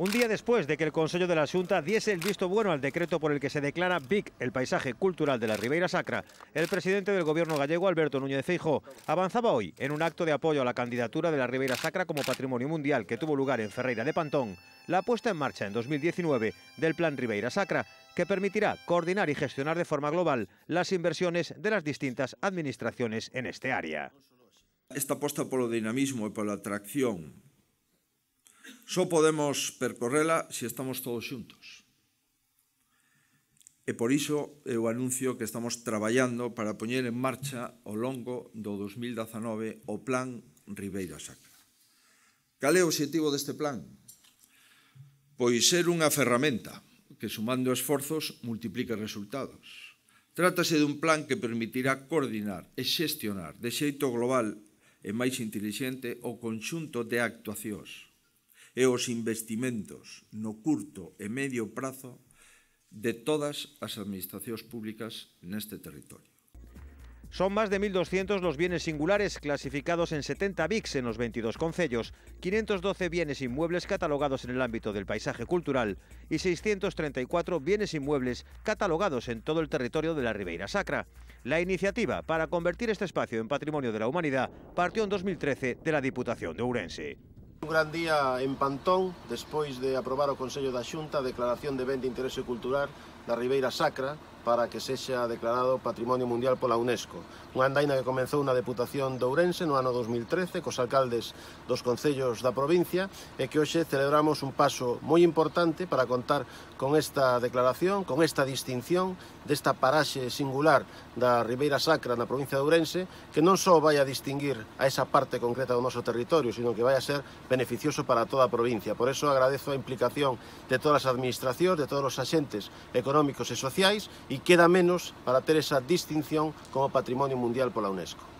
Un día después de que el Consejo de la Junta diese el visto bueno al decreto por el que se declara ...BIC, el paisaje cultural de la Ribeira Sacra, el presidente del gobierno gallego, Alberto Núñez Feijo, avanzaba hoy en un acto de apoyo a la candidatura de la Ribeira Sacra como Patrimonio Mundial que tuvo lugar en Ferreira de Pantón, la puesta en marcha en 2019 del Plan Ribeira Sacra, que permitirá coordinar y gestionar de forma global las inversiones de las distintas administraciones en este área. Esta por el dinamismo y por la atracción Só podemos percorrela se estamos todos xuntos. E por iso eu anuncio que estamos traballando para poñer en marcha ao longo do 2019 o plan Ribeira Sacra. Cal é o objetivo deste plan? Pois ser unha ferramenta que sumando esforzos multiplica resultados. Trátase dun plan que permitirá coordinar e xestionar de xeito global e máis intelixente o conxunto de actuacións e os investimentos no curto e medio plazo de todas as administraciones públicas en este territorio. Son más de 1.200 los bienes singulares clasificados en 70 BICs en los 22 concellos, 512 bienes inmuebles catalogados en el ámbito del paisaje cultural y 634 bienes inmuebles catalogados en todo el territorio de la Ribeira Sacra. La iniciativa para convertir este espacio en patrimonio de la humanidad partió en 2013 de la Diputación de Urense. Un gran día en Pantón, despois de aprobar o Consello da Xunta a declaración de ben de interese cultural da Ribeira Sacra para que sexa declarado Patrimonio Mundial pola UNESCO. Unha andaina que comezou na Deputación de Ourense no ano 2013 cos alcaldes dos concellos da provincia e que hoxe celebramos un paso moi importante para contar con esta declaración, con esta distinción desta paraxe singular da Ribeira Sacra na provincia de Ourense que non só vai a distinguir a esa parte concreta do noso territorio, sino que vai a ser beneficioso para toda a provincia. Por eso agradezo a implicación de todas as administracións, de todos os axentes económicos e sociais e queda menos para ter esa distinción como Patrimonio Mundial pola UNESCO.